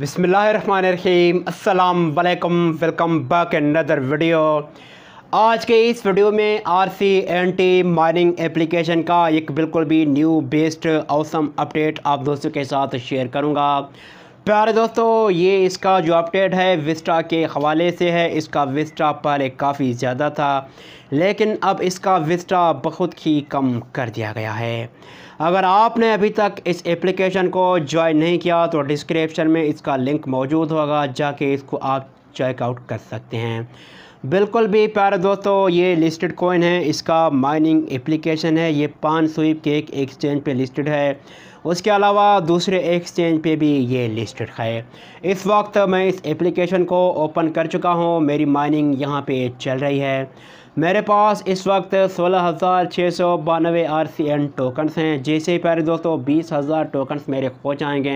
बिसमीम अल्लाम welcome back another video आज के इस वीडियो में R C N T mining application का एक बिल्कुल भी न्यू बेस्ड औसम अपडेट आप दोस्तों के साथ शेयर करूँगा प्यारे दोस्तों ये इसका जो अपडेट है विस्टा के हवाले से है इसका विस्टा पहले काफ़ी ज़्यादा था लेकिन अब इसका विस्टा बहुत ही कम कर दिया गया है अगर आपने अभी तक इस एप्लीकेशन को ज्वाइन नहीं किया तो डिस्क्रिप्शन में इसका लिंक मौजूद होगा जाके इसको आप चेकआउट कर सकते हैं बिल्कुल भी प्यारे दोस्तों ये लिस्टेड कॉइन है इसका माइनिंग एप्लीकेशन है ये पान स्वीप के एक एक्सचेंज पे लिस्टेड है उसके अलावा दूसरे एक्सचेंज पे भी ये लिस्टेड है इस वक्त मैं इस एप्लीकेशन को ओपन कर चुका हूँ मेरी माइनिंग यहाँ पे चल रही है मेरे पास इस वक्त सोलह हज़ार छः सौ बानवे आर सी एन टोकन्स हैं जैसे ही प्यारे दोस्तों बीस हज़ार टोकन्स मेरे हो जाएंगे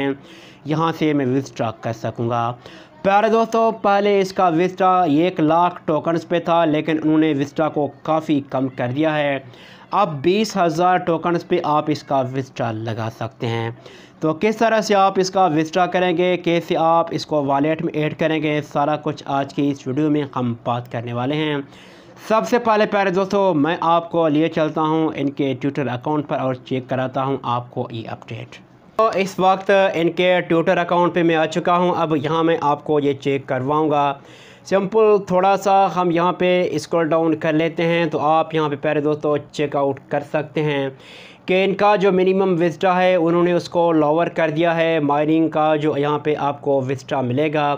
यहाँ से मैं विथड्रा कर सकूँगा प्यारे दोस्तों पहले इसका विस्टा एक लाख टोकन्स पे था लेकिन उन्होंने विस्टा को काफ़ी कम कर दिया है अब बीस हज़ार टोकन्स पे आप इसका विस्टा लगा सकते हैं तो किस तरह से आप इसका विस्टा करेंगे कैसे आप इसको वॉलेट में ऐड करेंगे सारा कुछ आज की इस वीडियो में हम बात करने वाले हैं सबसे पहले प्यारे दोस्तों मैं आपको लिए चलता हूं इनके ट्विटर अकाउंट पर और चेक कराता हूं आपको ये अपडेट तो इस वक्त इनके ट्विटर अकाउंट पे मैं आ चुका हूं अब यहां मैं आपको ये चेक करवाऊंगा सिंपल थोड़ा सा हम यहाँ पे स्क्रॉल डाउन कर लेते हैं तो आप यहाँ पे प्यारे दोस्तों चेकआउट कर सकते हैं कि इनका जो मिनिमम विस्टा है उन्होंने उसको लोअर कर दिया है माइनिंग का जो यहाँ पे आपको विस्टा मिलेगा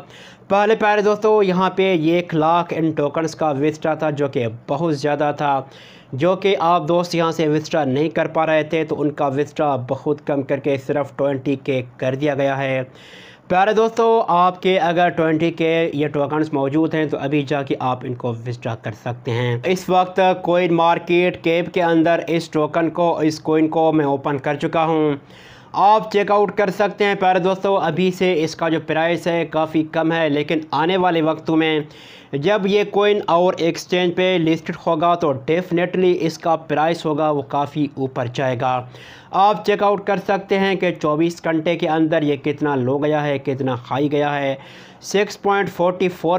पहले प्यारे दोस्तों यहाँ पे एक लाख इन टोकन्स का विस्टा था जो कि बहुत ज़्यादा था जो कि आप दोस्त यहाँ से विस्टा नहीं कर पा रहे थे तो उनका विस्टा बहुत कम करके सिर्फ ट्वेंटी के कर दिया गया है प्यारे दोस्तों आपके अगर ट्वेंटी के ये टोकन्स मौजूद हैं तो अभी जाके आप इनको विथड्रा कर सकते हैं इस वक्त कोइन मार्केट कैब के अंदर इस टोकन को इस कोइन को मैं ओपन कर चुका हूँ आप चेकआउट कर सकते हैं प्यारे दोस्तों अभी से इसका जो प्राइस है काफ़ी कम है लेकिन आने वाले वक्त में जब ये कोइन और एक्सचेंज पे लिस्टेड होगा तो डेफिनेटली इसका प्राइस होगा वो काफ़ी ऊपर जाएगा आप चेकआउट कर सकते हैं कि 24 घंटे के अंदर ये कितना लो गया है कितना हाई गया है 6.44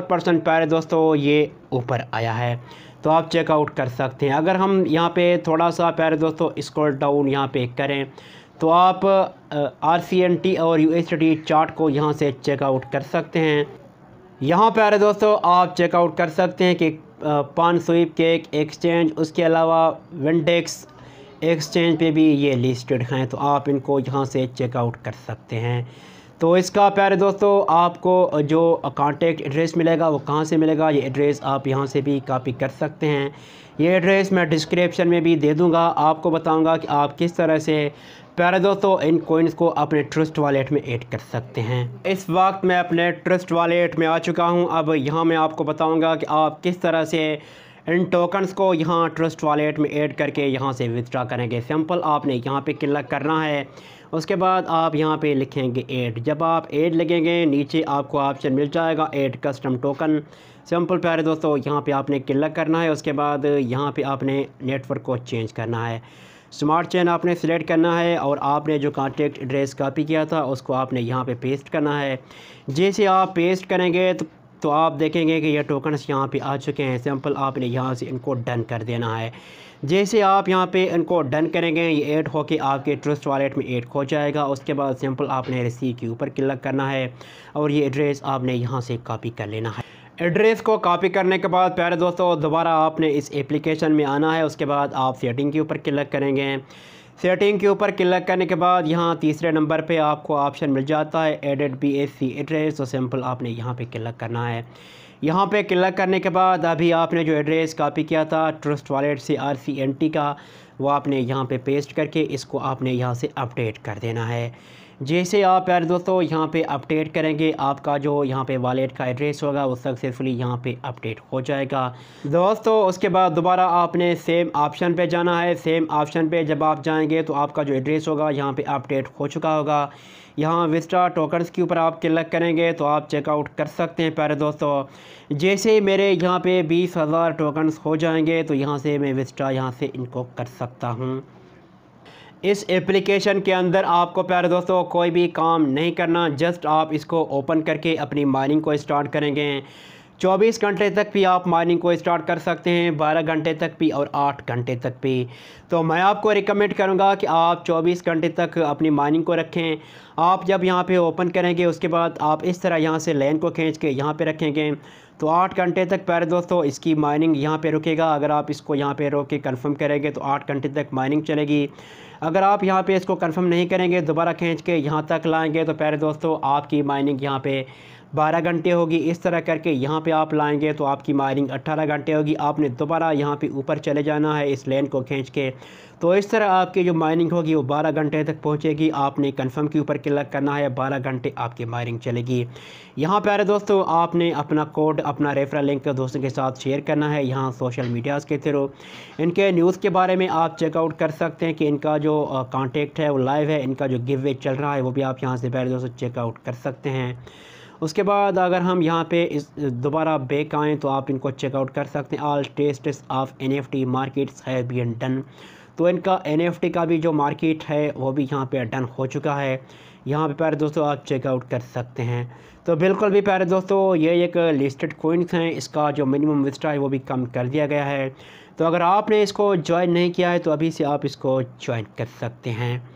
परसेंट प्यारे दोस्तों ये ऊपर आया है तो आप चेकआउट कर सकते हैं अगर हम यहाँ पे थोड़ा सा प्यारे दोस्तों स्क्रॉल डाउन यहाँ पे करें तो आप आर सी एन टी और यू एस टी चार्ट को यहाँ से चेकआउट कर सकते हैं यहाँ पर अरे दोस्तों आप चेकआउट कर सकते हैं कि पान स्वीप केक एक्सचेंज उसके अलावा विंडेक्स एक्सचेंज पे भी ये लिस्टेड हैं तो आप इनको यहाँ से चेकआउट कर सकते हैं तो इसका प्यारे दोस्तों आपको जो कांटेक्ट एड्रेस मिलेगा वो कहाँ से मिलेगा ये एड्रेस आप यहाँ से भी कॉपी कर सकते हैं ये एड्रेस मैं डिस्क्रिप्शन में भी दे दूँगा आपको बताऊँगा कि आप किस तरह से प्यारे दोस्तों इन कोइंस को अपने ट्रस्ट वॉलेट में ऐड कर सकते हैं इस वक्त मैं अपने ट्रस्ट वॉलेट में आ चुका हूं अब यहां मैं आपको बताऊंगा कि आप किस तरह से इन टोकन्स को यहाँ ट्रस्ट वॉलेट में ऐड करके यहाँ से विदड्रा करेंगे सिंपल आपने यहाँ पे क्लिक करना है उसके बाद आप यहाँ पे लिखेंगे ऐड जब आप ऐड लिखेंगे नीचे आपको ऑप्शन मिल जाएगा ऐड कस्टम टोकन सिंपल प्यारे दोस्तों यहाँ पे आपने क्लिक करना है उसके बाद यहाँ पे आपने नेटवर्क को चेंज करना है स्मार्ट चैन आपने सेलेक्ट करना है और आपने जो कॉन्टेक्ट एड्रेस कॉपी किया था उसको आपने यहाँ पे पेस्ट करना है जैसे आप पेस्ट करेंगे तो तो आप देखेंगे कि ये टोकन्स यहाँ पे आ चुके हैं सैम्पल आपने यहाँ से इनको डन कर देना है जैसे आप यहाँ पे इनको डन करेंगे ये ऐड होके आपके ट्रस्ट वॉलेट में ऐड हो जाएगा उसके बाद सैम्पल आपने रिसीव के ऊपर क्लिक करना है और ये एड्रेस आपने यहाँ से कॉपी कर लेना है एड्रेस को कॉपी करने के बाद प्यारे दोस्तों दोबारा आपने इस एप्लीकेशन में आना है उसके बाद आप सेटिंग के ऊपर क्लिक करेंगे सेटिंग के ऊपर क्लिक करने के बाद यहाँ तीसरे नंबर पे आपको ऑप्शन मिल जाता है added B S C address तो सिंपल आपने यहाँ पे क्लिक करना है यहाँ पे क्लिक करने के बाद अभी आपने जो एड्रेस कॉपी किया था ट्रस्ट वॉलेट से आर सी एन टी का वो आपने यहाँ पे पेस्ट करके इसको आपने यहाँ से अपडेट कर देना है जैसे आप प्यार दोस्तों यहाँ पे अपडेट करेंगे आपका जो यहाँ पे वॉलेट का एड्रेस होगा वो सक्सेसफुली यहाँ पे अपडेट हो जाएगा दोस्तों उसके बाद दोबारा आपने सेम ऑप्शन पे जाना है सेम ऑप्शन पे जब आप जाएंगे तो आपका जो एड्रेस होगा यहाँ पे अपडेट हो चुका होगा यहाँ विस्टा टोकन्स के ऊपर आप क्लिक करेंगे तो आप चेकआउट कर सकते हैं प्यारे दोस्तों जैसे मेरे यहाँ पे बीस हज़ार टोकन्स हो जाएंगे तो यहाँ से मैं विस्टा यहाँ से इनको कर सकता सकता हूँ इस एप्लीकेशन के अंदर आपको प्यारे दोस्तों कोई भी काम नहीं करना जस्ट आप इसको ओपन करके अपनी माइनिंग को स्टार्ट करेंगे 24 घंटे तक भी आप माइनिंग को स्टार्ट कर सकते हैं 12 घंटे तक भी और 8 घंटे तक भी तो मैं आपको रिकमेंड करूंगा कि आप 24 घंटे तक अपनी माइनिंग को रखें आप जब यहाँ पे ओपन करेंगे उसके बाद आप इस तरह यहाँ से लेन को खींच के यहाँ पे रखेंगे तो आठ घंटे तक प्यारे दोस्तों इसकी माइनिंग यहाँ पर रुकेगा अगर आप इसको यहाँ पर रोक के कन्फर्म करेंगे तो आठ घंटे तक माइनिंग चलेगी अगर आप यहाँ पे इसको कंफर्म नहीं करेंगे दोबारा खींच के यहाँ तक लाएंगे तो प्यारे दोस्तों आपकी माइनिंग यहाँ पे बारह घंटे होगी इस तरह करके यहाँ पे आप लाएंगे तो आपकी मायरिंग अट्ठारह घंटे होगी आपने दोबारा यहाँ पे ऊपर चले जाना है इस लेन को खींच के तो इस तरह आपकी जो माइनिंग होगी वो बारह घंटे तक पहुँचेगी आपने कन्फर्म के ऊपर क्लिक करना है बारह घंटे आपकी मायरिंग चलेगी यहाँ प्यारे दोस्तों आपने अपना कोड अपना रेफरल लिंक दोस्तों के साथ शेयर करना है यहाँ सोशल मीडियाज़ के थ्रू इनके न्यूज़ के बारे में आप चेकआउट कर सकते हैं कि इनका जो कॉन्टेक्ट है वो लाइव है इनका जो गिव वे चल रहा है वो भी आप यहाँ से प्यारे दोस्तों चेकआउट कर सकते हैं उसके बाद अगर हम यहाँ पे इस दोबारा बैक आएँ तो आप इनको चेकआउट कर सकते हैं all test of N F T markets है डन तो इनका एन का भी जो मार्केट है वो भी यहाँ पे डन हो चुका है यहाँ पे प्यारे दोस्तों आप चेकआउट कर सकते हैं तो बिल्कुल भी प्यारे दोस्तों ये एक लिस्टेड कोइंस हैं इसका जो मिनिमम विस्टा है वो भी कम कर दिया गया है तो अगर आपने इसको ज्वाइन नहीं किया है तो अभी से आप इसको ज्वाइन कर सकते हैं